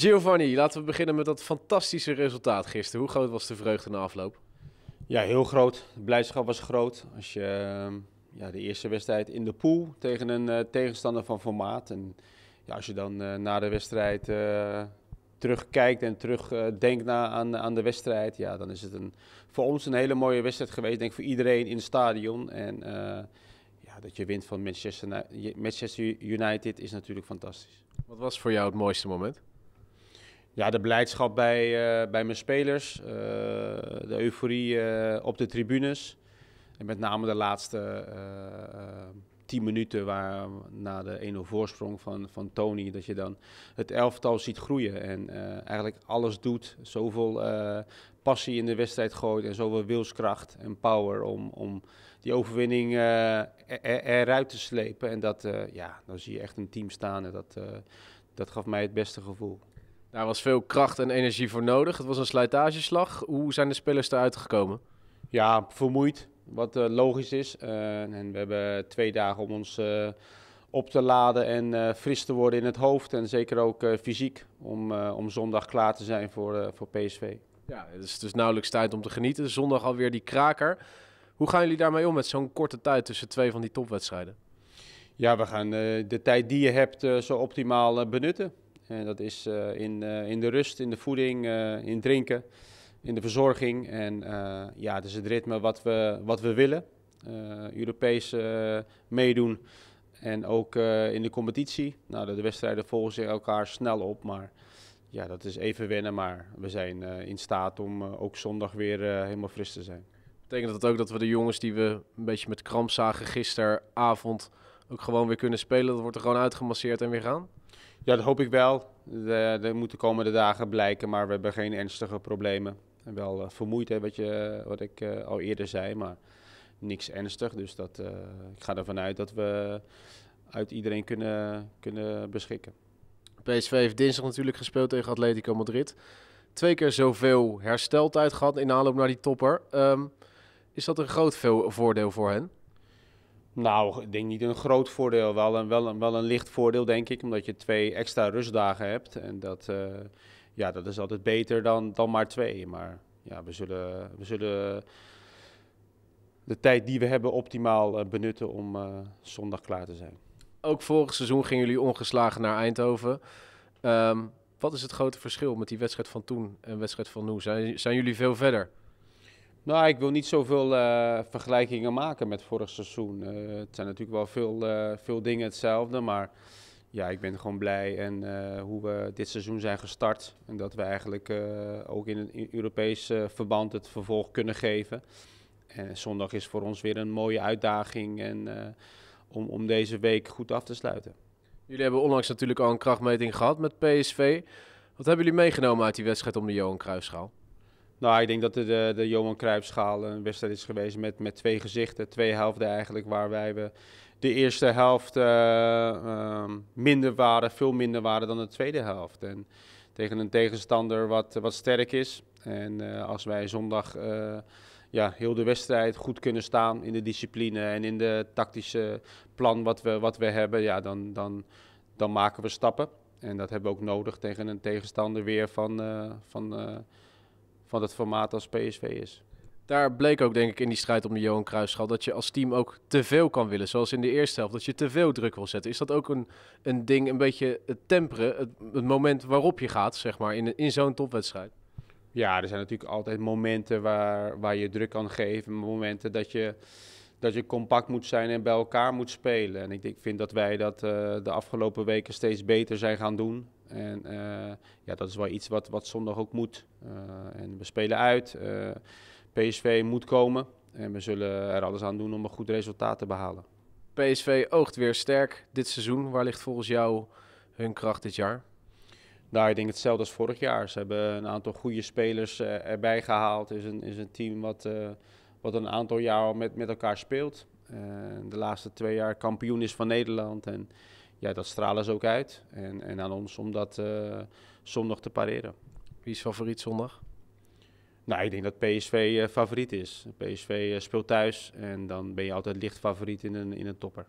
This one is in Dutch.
Giovanni, laten we beginnen met dat fantastische resultaat gisteren. Hoe groot was de vreugde na afloop? Ja, heel groot. De blijdschap was groot. Als je ehm, ja, de eerste wedstrijd in de pool tegen een eh, tegenstander van formaat. En ja, als je dan eh, na de wedstrijd eh, terugkijkt en terugdenkt aan, aan de wedstrijd, ja, dan is het een, voor ons een hele mooie wedstrijd geweest. Denk voor iedereen in het stadion. En ja, dat je wint van Manchester, Manchester United is natuurlijk fantastisch. Wat was voor jou het mooiste moment? Ja, de blijdschap bij, eh, bij mijn spelers, eh, de euforie eh, op de tribunes. En met name de laatste tien minuten waar, na de 1-0 voorsprong van, van Tony, dat je dan het elftal ziet groeien. En eigenlijk alles doet, zoveel passie in de wedstrijd gooit en zoveel wilskracht en power om, om die overwinning eruit te slepen. En dat, ja, dan zie je echt een team staan en dat, dat gaf mij het beste gevoel. Er was veel kracht en energie voor nodig. Het was een slijtageslag. Hoe zijn de spelers eruit gekomen? Ja, vermoeid. Wat eh, logisch is. Eh, en we hebben twee dagen om ons eh, op te laden en fris te worden in het hoofd. En zeker ook fysiek. Om, om zondag klaar te zijn voor, voor PSV. Ja, het is dus nauwelijks tijd om te genieten. Zondag alweer die kraker. Hoe gaan jullie daarmee om met zo'n korte tijd tussen twee van die topwedstrijden? Ja, we gaan de tijd die je hebt zo optimaal benutten. En eh, dat is eh, in, eh, in de rust, in de voeding, in drinken, in de verzorging. En ja, het is het ritme wat we, wat we willen. Europees meedoen. En ook in de competitie. Nou, de, wedstrijden volgen zich elkaar snel op. Maar ja, dat is even wennen. Maar we zijn in staat om ook zondag weer helemaal fris te zijn. Betekent dat ook dat we de jongens die we een beetje met kramp zagen gisteravond ook gewoon weer kunnen spelen? Dat wordt er gewoon uitgemasseerd en weer gaan? Ja, dat hoop ik wel. Dat moeten de komende dagen blijken, maar we hebben geen ernstige problemen. En wel uh, eh, vermoeidheid, wat, je, eh, wat ik eh, al eerder zei, maar niks ernstig. Dus dat, ik ga ervan uit dat we uit iedereen kunnen, kunnen beschikken. PSV heeft dinsdag natuurlijk gespeeld tegen Atletico Madrid. Twee keer zoveel hersteltijd gehad in aanloop naar die topper. Ehm, is dat een groot voordeel voor hen? Nou, ik denk niet een groot voordeel. Wel een, wel, een, wel een licht voordeel, denk ik. Omdat je twee extra rustdagen hebt. En dat, eh, ja, dat is altijd beter dan, dan maar twee. Maar ja, we zullen, we zullen de tijd die we hebben optimaal eh, benutten om eh, zondag klaar te zijn. Ook vorig seizoen gingen jullie ongeslagen naar Eindhoven. Ehm, wat is het grote verschil met die wedstrijd van toen en wedstrijd van nu? Zijn, zijn jullie veel verder? Nou, ik wil niet zoveel uh, vergelijkingen maken met vorig seizoen. Eh, het zijn natuurlijk wel veel, eh, veel dingen hetzelfde, maar ja, ik ben gewoon blij en hoe we dit seizoen zijn gestart. En dat we eigenlijk ook in een Europees verband het vervolg kunnen geven. En zondag is voor ons weer een mooie uitdaging en, om, om deze week goed af te sluiten. Jullie hebben onlangs natuurlijk al een krachtmeting gehad met PSV. Wat hebben jullie meegenomen uit die wedstrijd om de Johan Cruijffschaal? Nou, ik denk dat de, de Johan Cruijffschaal een wedstrijd is geweest met, met twee gezichten. Twee helften eigenlijk, waar wij we de eerste helft eh, ehm, minder waren, veel minder waren dan de tweede helft. En tegen een tegenstander wat, wat sterk is. En eh, als wij zondag eh, ja, heel de wedstrijd goed kunnen staan in de discipline en in de tactische plan wat we, wat we hebben, ja, dan, dan, dan maken we stappen. En dat hebben we ook nodig tegen een tegenstander weer van... van van het formaat als PSV is. Daar bleek ook, denk ik, in die strijd om de Johan Cruijffschaal... dat je als team ook te veel kan willen. Zoals in de eerste helft, dat je te veel druk wil zetten. Is dat ook een, een ding, een beetje het temperen... Het, het moment waarop je gaat, zeg maar, in, in zo'n topwedstrijd? Ja, er zijn natuurlijk altijd momenten waar, waar je druk kan geven. Momenten dat je dat je compact moet zijn en bij elkaar moet spelen. En ik, ik vind dat wij dat eh, de afgelopen weken steeds beter zijn gaan doen. En eh, ja, dat is wel iets wat, wat zondag ook moet. Eh, en we spelen uit. PSV moet komen. En we zullen er alles aan doen om een goed resultaat te behalen. PSV oogt weer sterk dit seizoen. Waar ligt volgens jou hun kracht dit jaar? Nou, ik denk hetzelfde als vorig jaar. Ze hebben een aantal goede spelers erbij gehaald. Het is een, is een team wat wat een aantal jaar met, met elkaar speelt. Eh, de laatste twee jaar kampioen is van Nederland. En ja, dat stralen ze ook uit. En, en aan ons om dat eh, zondag te pareren. Wie is favoriet zondag? Nou, ik denk dat PSV eh, favoriet is. PSV speelt thuis en dan ben je altijd licht favoriet in een, in een topper.